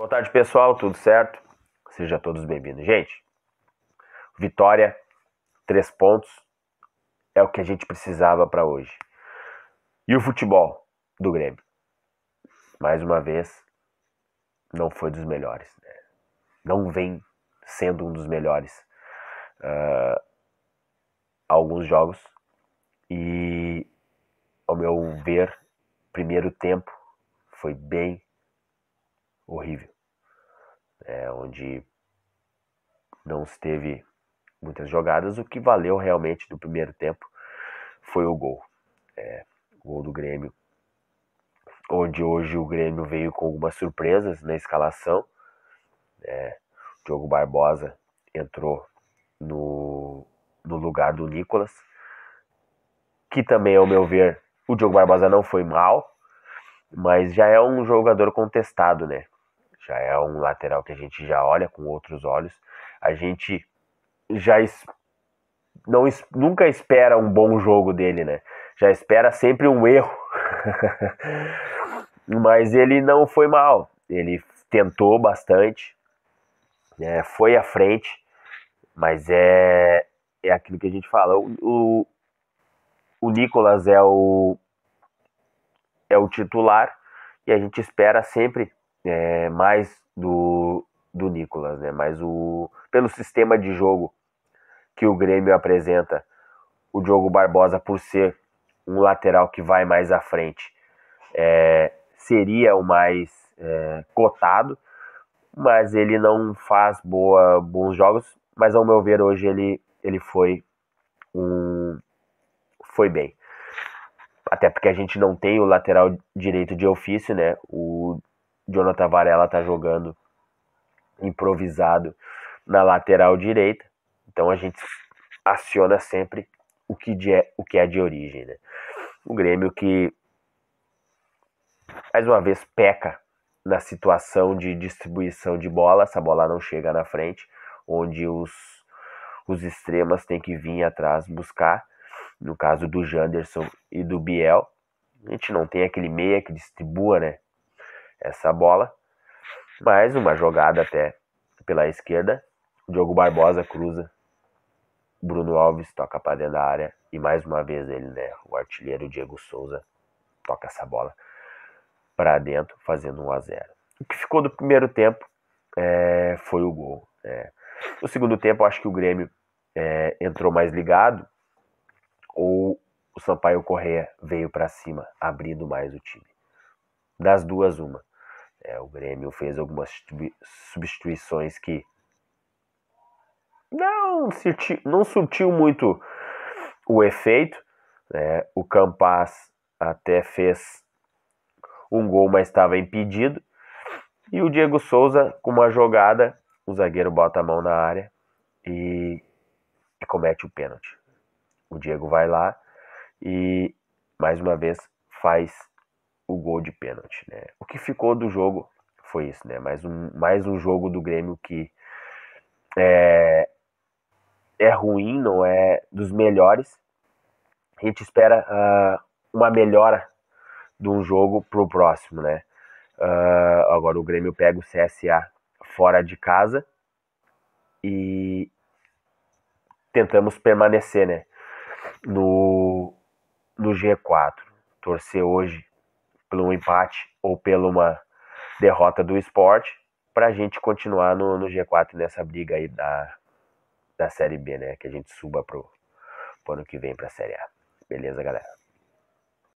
Boa tarde, pessoal. Tudo certo? Sejam todos bem-vindos. Gente, vitória, três pontos, é o que a gente precisava para hoje. E o futebol do Grêmio? Mais uma vez, não foi dos melhores. Né? Não vem sendo um dos melhores uh, alguns jogos. E, ao meu ver, primeiro tempo foi bem horrível, é, onde não se teve muitas jogadas. O que valeu realmente do primeiro tempo foi o gol, é, o gol do Grêmio, onde hoje o Grêmio veio com algumas surpresas na escalação. É, o Diogo Barbosa entrou no, no lugar do Nicolas, que também, ao meu ver, o Diogo Barbosa não foi mal, mas já é um jogador contestado, né? já é um lateral que a gente já olha com outros olhos. A gente já es... não es... nunca espera um bom jogo dele, né? Já espera sempre um erro. Mas ele não foi mal. Ele tentou bastante, né? foi à frente, mas é, é aquilo que a gente fala. O, o, o Nicolas é o, é o titular e a gente espera sempre é, mais do, do Nicolas, né? Mas o, pelo sistema de jogo que o Grêmio apresenta, o Diogo Barbosa, por ser um lateral que vai mais à frente, é, seria o mais é, cotado, mas ele não faz boa, bons jogos. Mas ao meu ver, hoje ele, ele foi um. Foi bem. Até porque a gente não tem o lateral direito de ofício, né? O Jonathan Varela tá jogando improvisado na lateral direita. Então a gente aciona sempre o que, de, o que é de origem. Né? O Grêmio que, mais uma vez, peca na situação de distribuição de bola, essa bola não chega na frente, onde os, os extremas têm que vir atrás buscar, no caso do Janderson e do Biel. A gente não tem aquele meia que distribua, né? essa bola. mais uma jogada até pela esquerda. Diogo Barbosa cruza. Bruno Alves toca para dentro da área. E mais uma vez ele, né? O artilheiro Diego Souza toca essa bola para dentro, fazendo 1 a 0 O que ficou do primeiro tempo é, foi o gol. É. Né. No segundo tempo, acho que o Grêmio é, entrou mais ligado. Ou o Sampaio Correia veio para cima, abrindo mais o time. Das duas, uma. É, o Grêmio fez algumas substituições que não, surtiu, não surtiu muito o efeito. Né? O Campas até fez um gol, mas estava impedido. E o Diego Souza, com uma jogada, o zagueiro bota a mão na área e, e comete o pênalti. O Diego vai lá e, mais uma vez, faz o gol de pênalti, né? O que ficou do jogo foi isso, né? Mais um, mais um jogo do Grêmio que é, é ruim, não é dos melhores. A gente espera uh, uma melhora de um jogo pro próximo, né? Uh, agora o Grêmio pega o CSA fora de casa e tentamos permanecer, né? No, no G4. Torcer hoje pelo empate ou pela uma derrota do esporte para a gente continuar no, no, G4 nessa briga aí da, da Série B, né? Que a gente suba pro, pro ano que vem para a Série A. Beleza, galera?